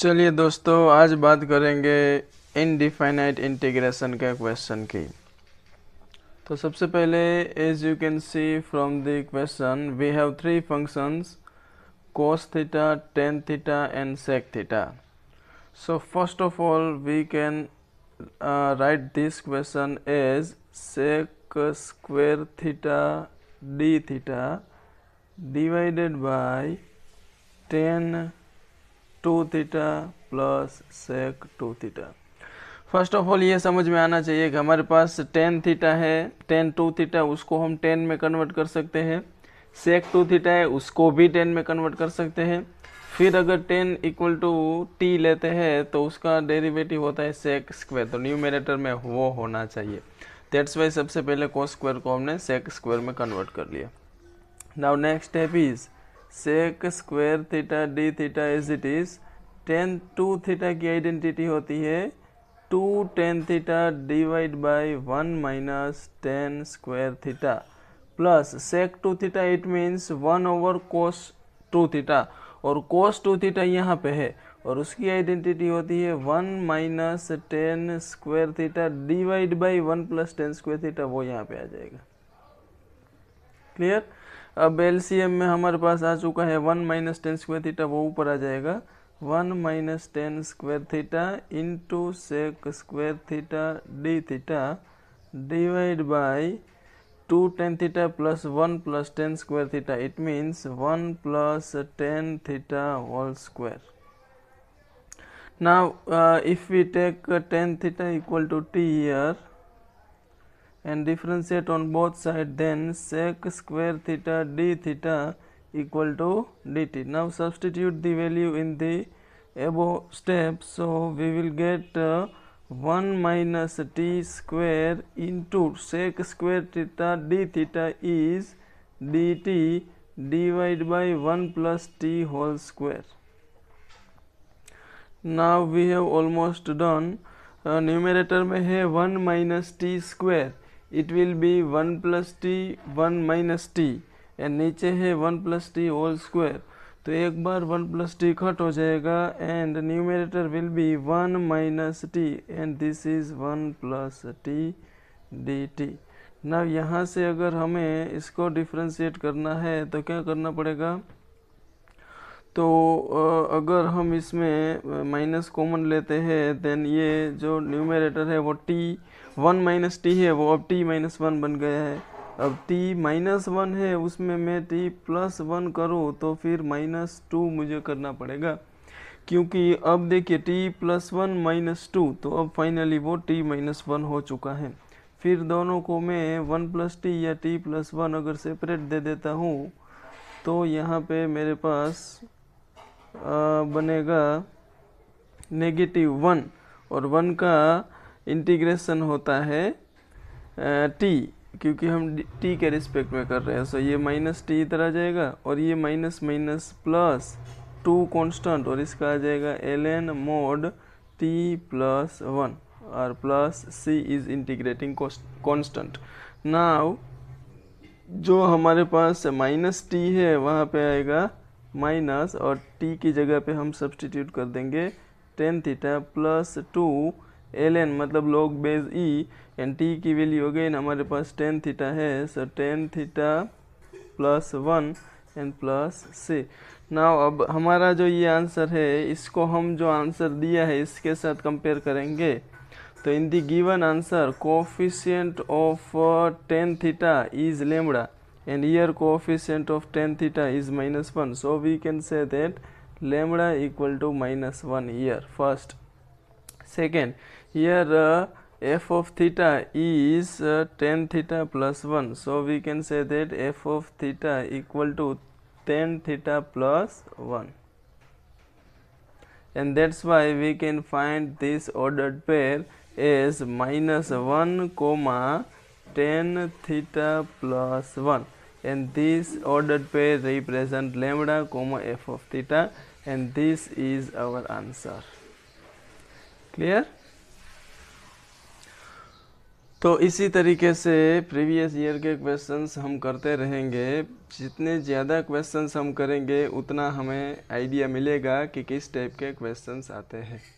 चलिए दोस्तों आज बात करेंगे इनडिफाइनाइट इंटीग्रेशन के क्वेश्चन की तो सबसे पहले as you can see from the question we have three functions cos theta tan theta and sec theta so first of all we can write this question as sec square theta d theta divided by tan two theta plus sec two theta first of all ये समझ में आना चाहिए कि हमारे पास tan theta है tan two theta उसको हम टेन में कन्वर्ट कर सकते हैं सेक टू थीटा है उसको भी टेन में कन्वर्ट कर सकते हैं फिर अगर टेन इक्वल टू टी लेते हैं तो उसका डेरिवेटिव होता है सेक स्क्वायर तो न्यूमिनेटर में वो होना चाहिए दैट्स वाई सबसे पहले को स्क्वायर को हमने सेक स्क्वायर में कन्वर्ट कर लिया now next step is sec square theta d theta as it is tan two theta की आइडेंटिटी होती है two tan theta divide by one minus tan square theta plus sec two theta it means one over cos two theta और cos two theta यहाँ पे है और उसकी identity होती है one minus tan square theta divide by one plus tan square theta वो यहाँ पे आ जाएगा क्लियर अब एलसीएम में हमारे पास आ चुका है one minus tan square theta वो ऊपर आ जाएगा one minus tan square theta into sec square theta d theta divide by two tan theta plus one plus tan square theta it means one plus tan theta whole square now if if take uh, tan theta equal to t here and differentiate on both side then sec square theta d theta equal to dt. Now substitute the value in the above step. So, we will get uh, 1 minus t square into sec square theta d theta is dt divided by 1 plus t whole square. Now we have almost done uh, numerator have है 1 minus t square it will be one plus t one minus t and नीचे है one plus t whole square तो एक बार one plus t cut हो जाएगा and numerator will be one minus t and this is one plus t d t ना यहाँ से अगर हमें इसको डिफ्रेंशिएट करना है तो क्या करना पड़ेगा तो अगर हम इसमें माइनस कॉमन लेते हैं देन ये जो न्यूमेरेटर है वो टी वन माइनस टी है वो अब टी माइनस वन बन गया है अब टी माइनस वन है उसमें मैं टी प्लस वन करूँ तो फिर माइनस टू मुझे करना पड़ेगा क्योंकि अब देखिए t plus one minus two तो अब फाइनली वो टी माइनस वन हो चुका है फिर दोनों को मैं वन प्लस टी या टी प्लस वन अगर सेपरेट दे देता हूँ तो यहाँ पे मेरे पास बनेगा नेगेटिव वन और वन का इंटीग्रेशन होता है टी क्योंकि हम टी के रिस्पेक्ट में कर रहे हैं सो ये माइनस टी इधर आ जाएगा और ये minus minus plus two constant और इसका आ जाएगा l n mod t plus one और plus c is integrating constant now जो हमारे पास माइनस टी है वहाँ पे आएगा माइनस और टी की जगह पे हम सब्सटीट्यूट कर देंगे tan theta plus two l n मतलब log base e and t की वैल्यू हो गई ना हमारे पास टेन थीटा है so tan theta plus one and plus c now अब हमारा जो ये आंसर है इसको हम जो आंसर दिया है इसके साथ कंपेयर करेंगे तो in the given answer coefficient of tan theta is lambda and here coefficient of tan theta is minus 1 so we can say that lambda equal to minus 1 here first second here uh, f of theta is uh, tan theta plus 1 so we can say that f of theta equal to tan theta plus 1 and that's why we can find this ordered pair as minus 1 comma tan theta plus 1 and this ordered pair represent lambda comma f of theta and this is our answer clear तो इसी तरीके से previous year के questions हम करते रहेंगे जितने ज़्यादा क्वेश्चंस हम करेंगे उतना हमें आइडिया मिलेगा कि किस टाइप के क्वेश्चंस आते हैं